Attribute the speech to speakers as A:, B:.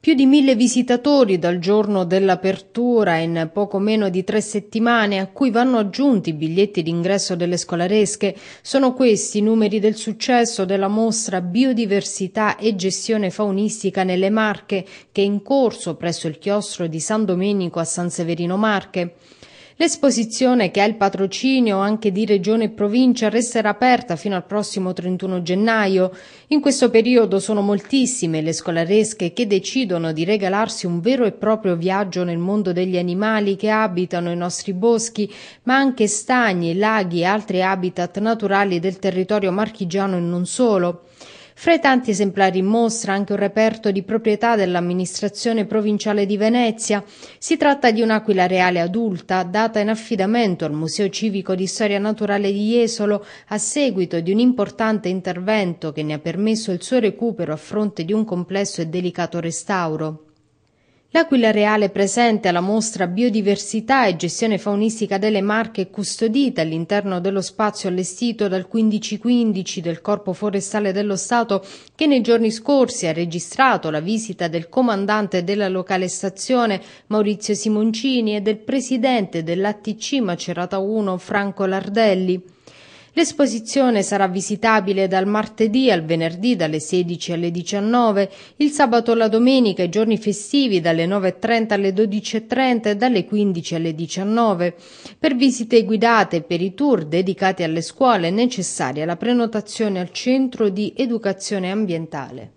A: Più di mille visitatori dal giorno dell'apertura in poco meno di tre settimane, a cui vanno aggiunti i biglietti d'ingresso delle scolaresche, sono questi i numeri del successo della mostra Biodiversità e gestione faunistica nelle Marche, che è in corso presso il chiostro di San Domenico a San Severino Marche. L'esposizione, che ha il patrocinio anche di Regione e Provincia, resterà aperta fino al prossimo 31 gennaio. In questo periodo sono moltissime le scolaresche che decidono di regalarsi un vero e proprio viaggio nel mondo degli animali che abitano i nostri boschi, ma anche stagni, laghi e altri habitat naturali del territorio marchigiano e non solo. Fra i tanti esemplari in mostra anche un reperto di proprietà dell'amministrazione provinciale di Venezia. Si tratta di un'aquila reale adulta data in affidamento al Museo Civico di Storia Naturale di Jesolo a seguito di un importante intervento che ne ha permesso il suo recupero a fronte di un complesso e delicato restauro. L'aquila reale presente alla mostra Biodiversità e gestione faunistica delle Marche è custodita all'interno dello spazio allestito dal 1515 del Corpo Forestale dello Stato che nei giorni scorsi ha registrato la visita del comandante della locale stazione Maurizio Simoncini e del presidente dell'ATC Macerata 1 Franco Lardelli. L'esposizione sarà visitabile dal martedì al venerdì dalle 16 alle 19, il sabato alla domenica e giorni festivi dalle 9.30 alle 12.30 e dalle 15 alle 19. Per visite guidate e per i tour dedicati alle scuole è necessaria la prenotazione al Centro di Educazione Ambientale.